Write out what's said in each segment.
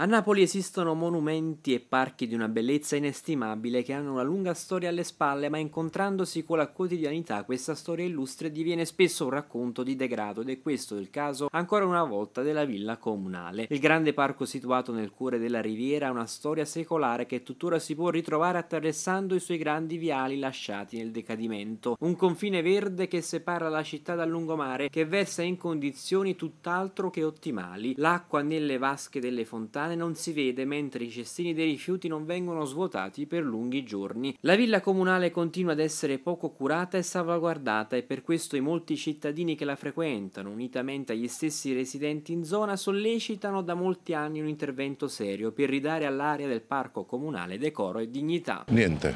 A Napoli esistono monumenti e parchi di una bellezza inestimabile che hanno una lunga storia alle spalle, ma incontrandosi con la quotidianità questa storia illustre diviene spesso un racconto di degrado ed è questo il caso ancora una volta della villa comunale. Il grande parco situato nel cuore della riviera ha una storia secolare che tuttora si può ritrovare attraversando i suoi grandi viali lasciati nel decadimento, un confine verde che separa la città dal lungomare che versa in condizioni tutt'altro che ottimali. L'acqua nelle vasche delle fontane settimane non si vede mentre i cestini dei rifiuti non vengono svuotati per lunghi giorni. La villa comunale continua ad essere poco curata e salvaguardata e per questo i molti cittadini che la frequentano, unitamente agli stessi residenti in zona, sollecitano da molti anni un intervento serio per ridare all'area del parco comunale decoro e dignità. Niente,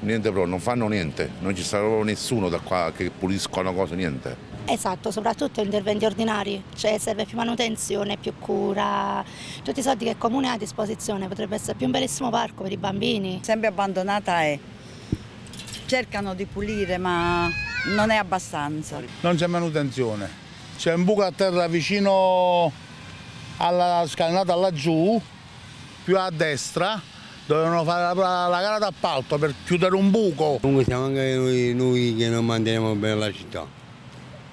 niente però, non fanno niente, non ci sarà nessuno da qua che pulisca una cosa, niente. Esatto, soprattutto interventi ordinari, cioè serve più manutenzione, più cura, tutti i soldi che il comune ha a disposizione, potrebbe essere più un bellissimo parco per i bambini. Sempre abbandonata è, cercano di pulire ma non è abbastanza. Non c'è manutenzione, c'è un buco a terra vicino alla scalinata laggiù, più a destra, dovevano fare la, la gara d'appalto per chiudere un buco. Comunque siamo anche noi, noi che non manteniamo bene la città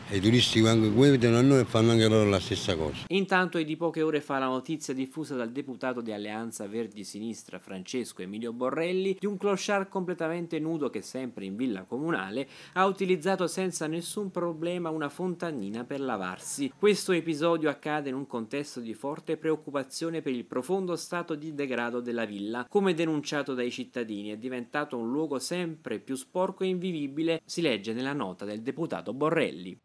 i turisti quando guidano a noi fanno anche loro la stessa cosa. Intanto è di poche ore fa la notizia diffusa dal deputato di Alleanza Verdi Sinistra Francesco Emilio Borrelli di un clochard completamente nudo che sempre in villa comunale ha utilizzato senza nessun problema una fontanina per lavarsi. Questo episodio accade in un contesto di forte preoccupazione per il profondo stato di degrado della villa. Come denunciato dai cittadini è diventato un luogo sempre più sporco e invivibile, si legge nella nota del deputato Borrelli.